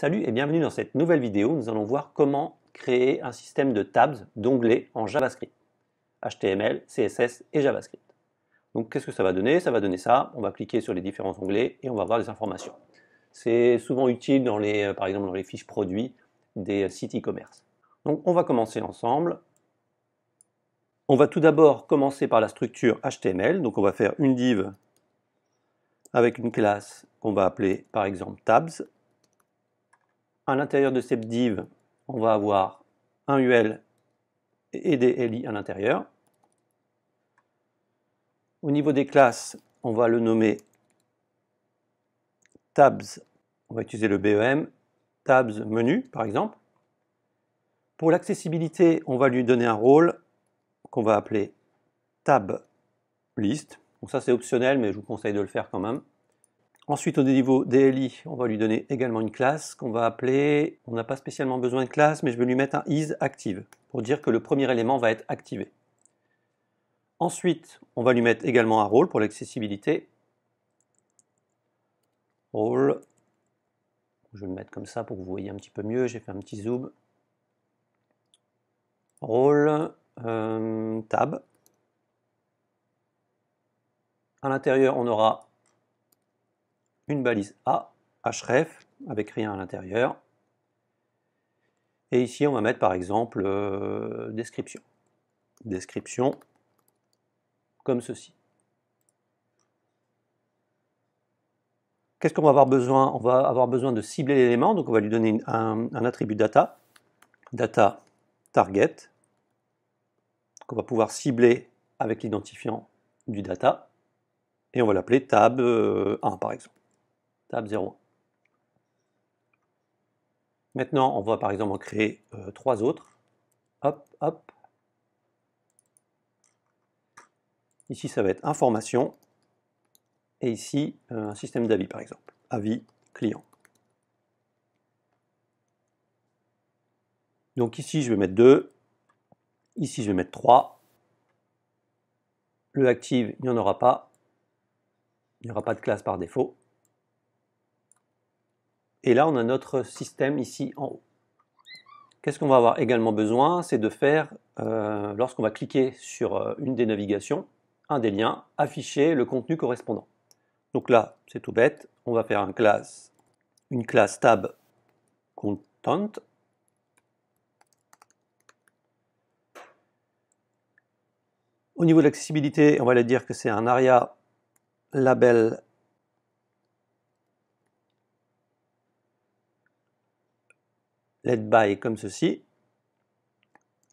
Salut et bienvenue dans cette nouvelle vidéo. Nous allons voir comment créer un système de tabs, d'onglets en JavaScript. HTML, CSS et JavaScript. Donc qu'est-ce que ça va donner Ça va donner ça. On va cliquer sur les différents onglets et on va voir les informations. C'est souvent utile dans les, euh, par exemple dans les fiches produits des euh, sites e-commerce. Donc on va commencer ensemble. On va tout d'abord commencer par la structure HTML. Donc on va faire une div avec une classe qu'on va appeler par exemple tabs à l'intérieur de cette div, on va avoir un UL et des LI à l'intérieur. Au niveau des classes, on va le nommer tabs. On va utiliser le BEM, tabs menu par exemple. Pour l'accessibilité, on va lui donner un rôle qu'on va appeler tab list. ça c'est optionnel, mais je vous conseille de le faire quand même. Ensuite, au niveau DLI, on va lui donner également une classe qu'on va appeler, on n'a pas spécialement besoin de classe, mais je vais lui mettre un isActive pour dire que le premier élément va être activé. Ensuite, on va lui mettre également un rôle pour l'accessibilité. Rôle, je vais le mettre comme ça pour que vous voyez un petit peu mieux, j'ai fait un petit zoom. Rôle, euh, tab. À l'intérieur, on aura une balise A, href, avec rien à l'intérieur. Et ici, on va mettre par exemple euh, description. Description comme ceci. Qu'est-ce qu'on va avoir besoin On va avoir besoin de cibler l'élément, donc on va lui donner un, un attribut data, data target, qu'on va pouvoir cibler avec l'identifiant du data, et on va l'appeler tab 1 euh, par exemple table 0. Maintenant, on va par exemple en créer euh, trois autres. Hop, hop. Ici, ça va être information. Et ici, euh, un système d'avis, par exemple. Avis client. Donc ici, je vais mettre 2. Ici, je vais mettre 3. Le active, il n'y en aura pas. Il n'y aura pas de classe par défaut. Et là, on a notre système ici en haut. Qu'est-ce qu'on va avoir également besoin C'est de faire, euh, lorsqu'on va cliquer sur euh, une des navigations, un des liens, afficher le contenu correspondant. Donc là, c'est tout bête, on va faire un classe, une classe tab content. Au niveau de l'accessibilité, on va dire que c'est un aria label led by comme ceci.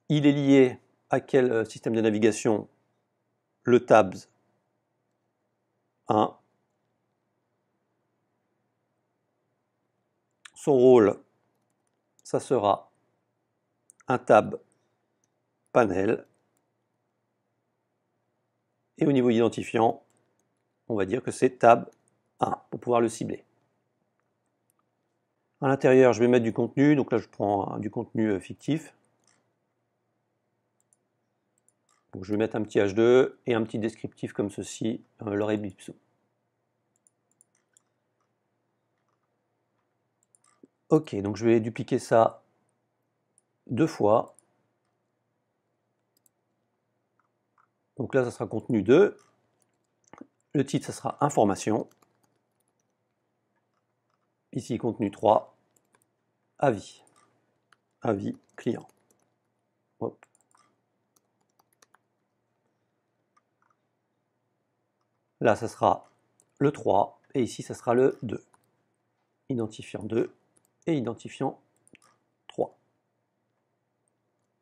Il est lié à quel euh, système de navigation Le tabs 1. Son rôle, ça sera un tab panel. Et au niveau identifiant, on va dire que c'est tab 1 pour pouvoir le cibler. À l'intérieur, je vais mettre du contenu. Donc là, je prends euh, du contenu euh, fictif. Donc je vais mettre un petit H2 et un petit descriptif comme ceci, euh, l'oreille Bipso. Ok, donc je vais dupliquer ça deux fois. Donc là, ça sera contenu 2. Le titre, ça sera information. Ici, contenu 3 avis. Avis client. Là, ça sera le 3 et ici, ça sera le 2. Identifiant 2 et identifiant 3.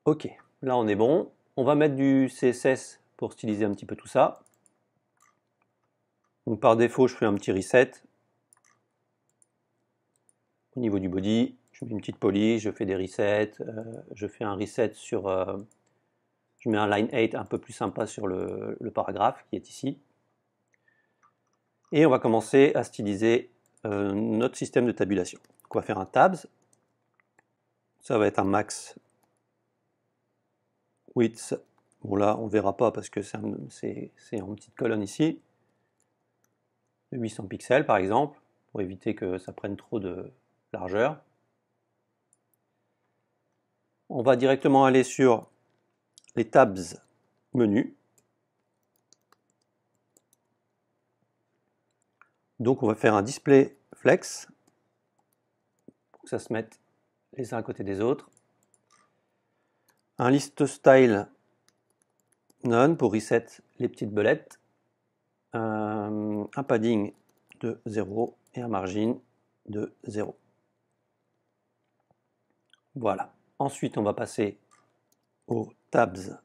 OK, là on est bon. On va mettre du CSS pour styliser un petit peu tout ça. Donc par défaut, je fais un petit reset au niveau du body une petite police, je fais des resets, euh, je fais un reset sur, euh, je mets un line 8 un peu plus sympa sur le, paragraphe qui est ici. Et on va commencer à styliser euh, notre système de tabulation. on va faire un tabs, ça va être un max width, bon là on verra pas parce que c'est en petite colonne ici, de 800 pixels par exemple, pour éviter que ça prenne trop de largeur on va directement aller sur les tabs menu. Donc on va faire un display flex pour que ça se mette les uns à côté des autres. Un list style none pour reset les petites belettes. Euh, un padding de 0 et un margin de 0. Voilà. Ensuite, on va passer aux tabs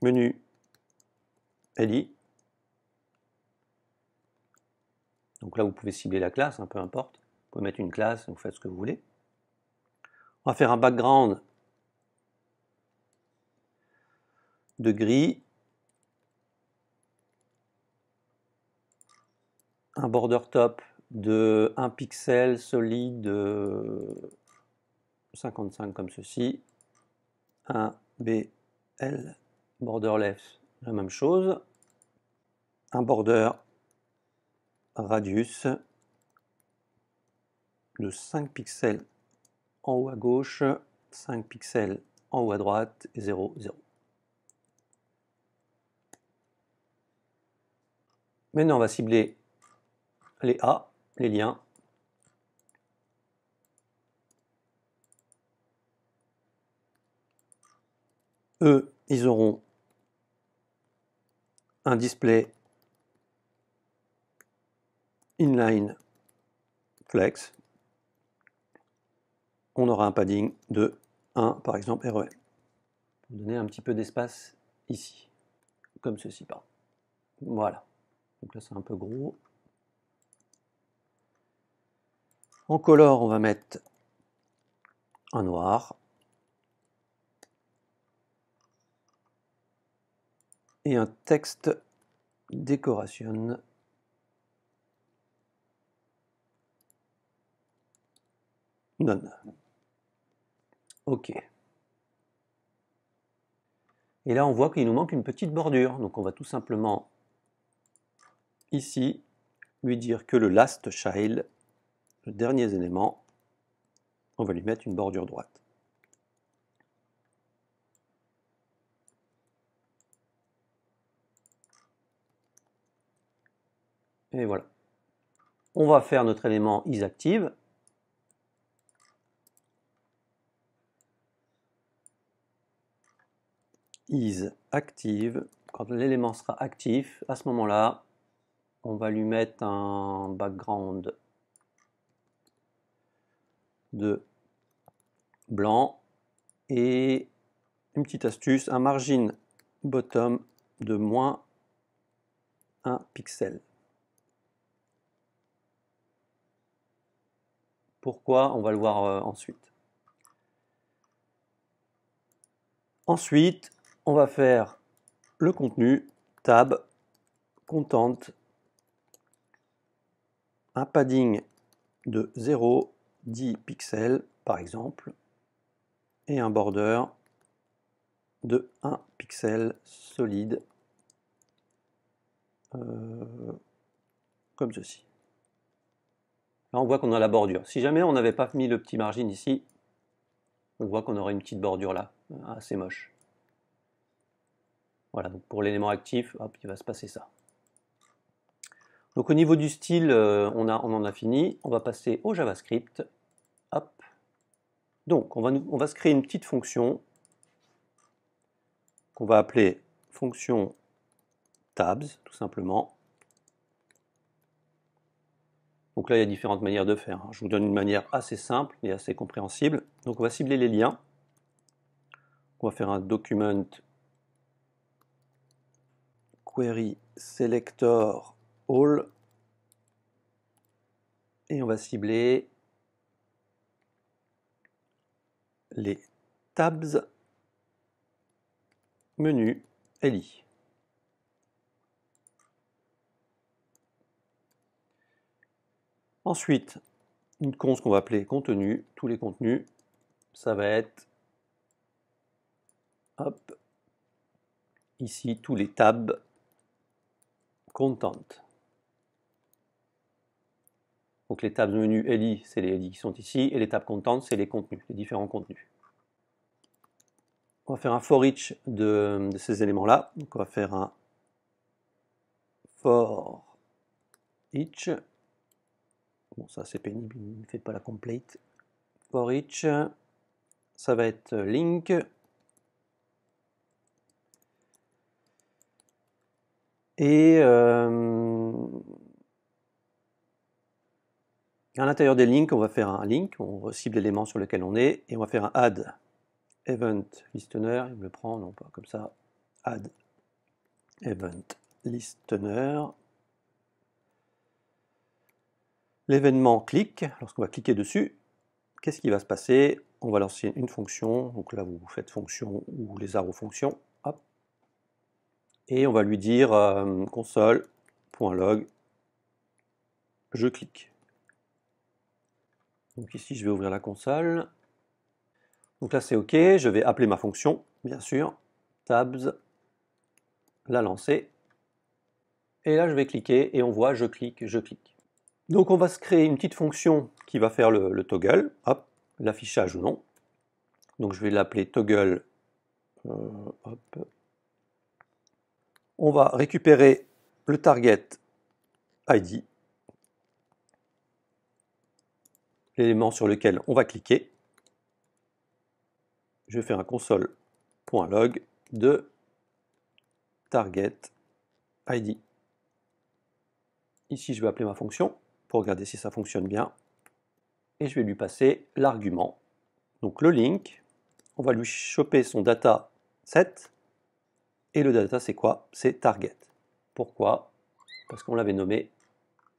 menu LI. Donc là, vous pouvez cibler la classe, hein, peu importe. Vous pouvez mettre une classe, vous faites ce que vous voulez. On va faire un background de gris, un border top de 1 pixel solide 55 euh, comme ceci, un BL borderless, la même chose, un border radius de 5 pixels en haut à gauche, 5 pixels en haut à droite et 0, 0. Maintenant, on va cibler les A les liens. Eux, ils auront un display inline flex. On aura un padding de 1, par exemple, et Pour donner un petit peu d'espace ici, comme ceci. pas Voilà. Donc là, c'est un peu gros. En color, on va mettre un noir. Et un texte décoration. Non. OK. Et là, on voit qu'il nous manque une petite bordure. Donc, on va tout simplement, ici, lui dire que le last child le dernier élément, on va lui mettre une bordure droite. Et voilà. On va faire notre élément is active is active Quand l'élément sera actif, à ce moment-là, on va lui mettre un background de blanc et une petite astuce, un margin bottom de moins un pixel. Pourquoi On va le voir euh, ensuite. Ensuite, on va faire le contenu, tab, content, un padding de 0 10 pixels par exemple et un border de 1 pixel solide euh, comme ceci. Là on voit qu'on a la bordure. Si jamais on n'avait pas mis le petit margin ici, on voit qu'on aurait une petite bordure là, euh, assez moche. Voilà, donc pour l'élément actif, hop, il va se passer ça. Donc au niveau du style, euh, on, en a fini. On va passer au JavaScript. Donc on va, on va se créer une petite fonction qu'on va appeler fonction tabs, tout simplement. Donc là, il y a différentes manières de faire. Hein. Je vous donne une manière assez simple et assez compréhensible. Donc on va cibler les liens. On va faire un document query selector et on va cibler les tabs, menu, li. Ensuite, une ce qu'on va appeler contenu, tous les contenus, ça va être hop, ici tous les tabs content. Donc les tables menu LI, c'est les LI qui sont ici, et les tables c'est les contenus, les différents contenus. On va faire un for each de, ces éléments-là. Donc on va faire un for each. Bon, ça c'est pénible, il ne fait pas la complete. For each, ça va être link. Et euh, à l'intérieur des links, on va faire un link, on cible l'élément sur lequel on est, et on va faire un add event listener, il me le prend, non pas comme ça, add event listener. L'événement clique, lorsqu'on va cliquer dessus, qu'est-ce qui va se passer On va lancer une fonction, donc là vous faites fonction ou les arrows fonctions, et on va lui dire euh, console.log, je clique. Donc ici, je vais ouvrir la console. Donc là, c'est OK. Je vais appeler ma fonction, bien sûr. Tabs, la lancer. Et là, je vais cliquer et on voit, je clique, je clique. Donc on va se créer une petite fonction qui va faire le, toggle, l'affichage ou non. Donc je vais l'appeler toggle. Euh, on va récupérer le target ID l'élément sur lequel on va cliquer. Je fais un console.log de target ID. Ici, je vais appeler ma fonction pour regarder si ça fonctionne bien. Et je vais lui passer l'argument, donc le link. On va lui choper son data set. Et le data, c'est quoi C'est target. Pourquoi Parce qu'on l'avait nommé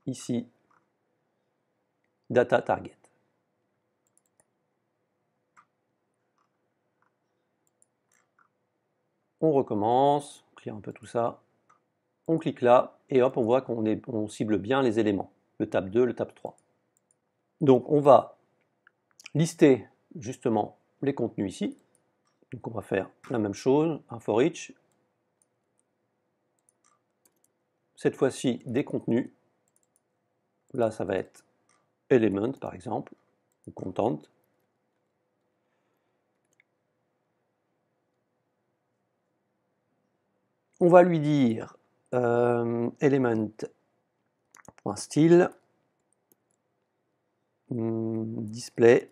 ici data target. on recommence, on un peu tout ça, on clique là, et hop, on voit qu'on on cible bien les éléments, le tab 2, le tab 3. Donc on va lister justement les contenus ici. Donc on va faire la même chose, un for each. Cette fois-ci, des contenus. Là, ça va être element, par exemple, ou content. On va lui dire euh, element.style hmm, display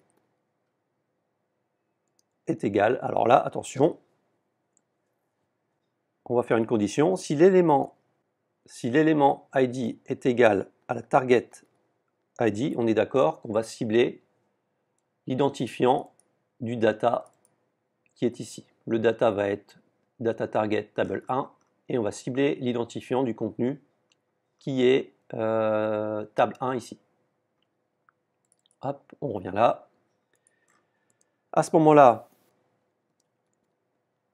est égal. Alors là, attention, on va faire une condition. Si l'élément si l'élément ID est égal à la target ID, on est d'accord qu'on va cibler l'identifiant du data qui est ici. Le data va être data target table 1 et on va cibler l'identifiant du contenu qui est euh, table 1 ici. Hop, on revient là. À ce moment-là,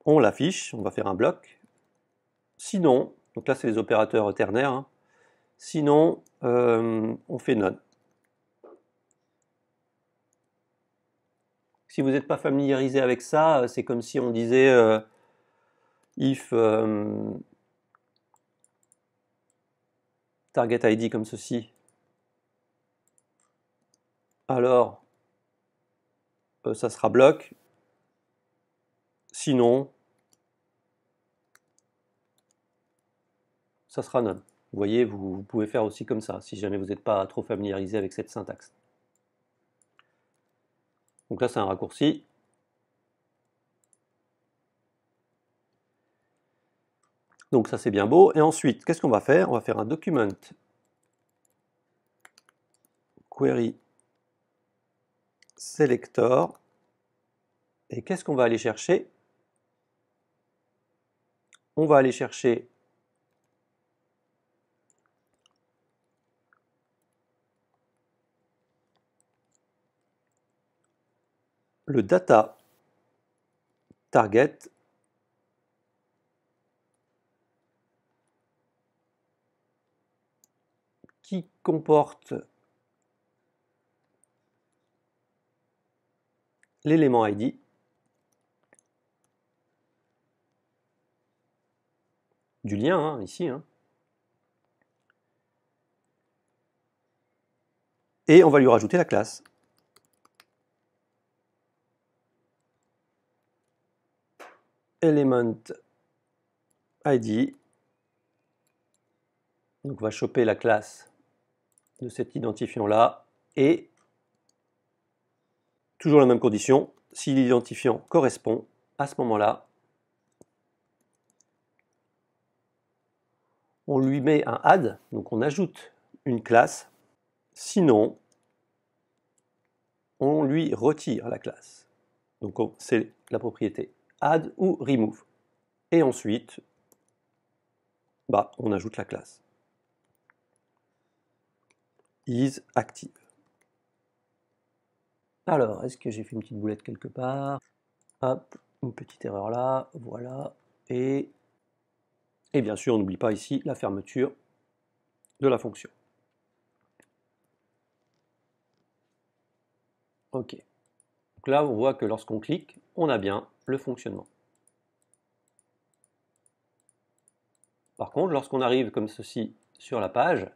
on l'affiche, on va faire un bloc. Sinon, donc là c'est les opérateurs ternaires, hein. sinon euh, on fait none. Si vous n'êtes pas familiarisé avec ça, euh, c'est comme si on disait if euh, target ID comme ceci, alors euh, ça sera bloc. Sinon, ça sera none. Vous voyez, vous, vous, pouvez faire aussi comme ça, si jamais vous n'êtes pas trop familiarisé avec cette syntaxe. Donc là, c'est un raccourci. Donc ça c'est bien beau. Et ensuite, qu'est-ce qu'on va faire On va faire un document query selector. Et qu'est-ce qu'on va aller chercher On va aller chercher le data target qui comporte l'élément ID du lien hein, ici. Hein. Et on va lui rajouter la classe. Element ID. Donc on va choper la classe de cet identifiant-là et toujours la même condition, si l'identifiant correspond, à ce moment-là, on lui met un add, donc on ajoute une classe, sinon on lui retire la classe. Donc c'est la propriété add ou remove. Et ensuite, bah, on ajoute la classe is active. Alors, est-ce que j'ai fait une petite boulette quelque part Hop, une petite erreur là, voilà. Et, et bien sûr, on n'oublie pas ici la fermeture de la fonction. OK. Donc là, on voit que lorsqu'on clique, on a bien le fonctionnement. Par contre, lorsqu'on arrive comme ceci sur la page,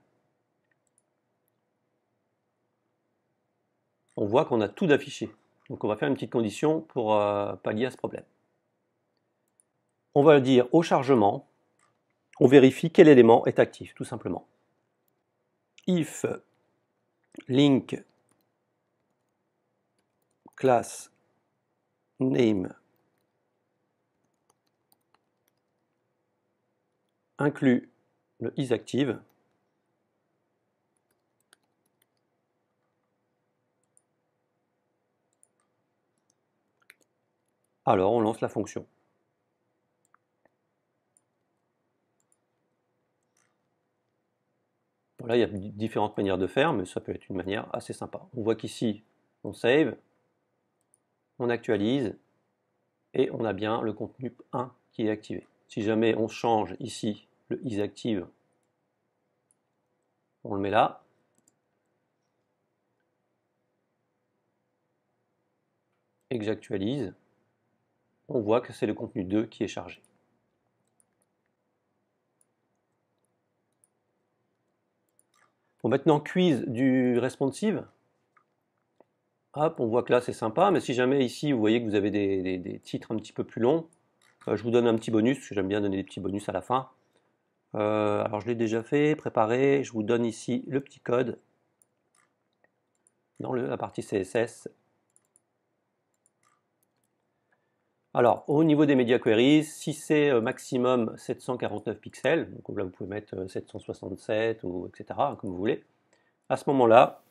on voit qu'on a tout d'affiché. Donc on va faire une petite condition pour euh, pallier à ce problème. On va dire au chargement, on vérifie quel élément est actif, tout simplement. If link class name inclut le active Alors on lance la fonction. Voilà, il y a différentes manières de faire, mais ça peut être une manière assez sympa. On voit qu'ici, on save, on actualise, et on a bien le contenu 1 qui est activé. Si jamais on change ici le isActive, on le met là. Et que j'actualise, on voit que c'est le contenu 2 qui est chargé. Bon, maintenant, quiz du responsive. Hop, on voit que là, c'est sympa, mais si jamais ici, vous voyez que vous avez des, titres un petit peu plus longs, euh, je vous donne un petit bonus, j'aime bien donner des petits bonus à la fin. Euh, alors, je l'ai déjà fait, préparé, je vous donne ici le petit code dans la partie CSS Alors, au niveau des media queries, si c'est euh, maximum 749 pixels, donc là vous pouvez mettre 767 euh, ou etc., hein, comme vous voulez, à ce moment-là,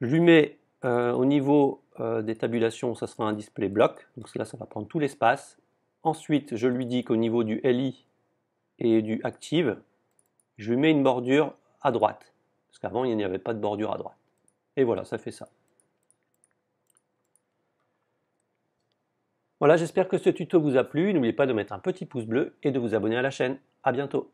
je lui mets euh, au niveau des tabulations, ça sera un display block, donc là ça va prendre tout l'espace. Ensuite, je lui dis qu'au niveau du LI et du active, je lui mets une bordure à droite, parce qu'avant il n'y avait pas de bordure à droite. Et voilà, ça fait ça. Voilà, j'espère que ce tuto vous a plu. N'oubliez pas de mettre un petit pouce bleu et de vous abonner à la chaîne. À bientôt.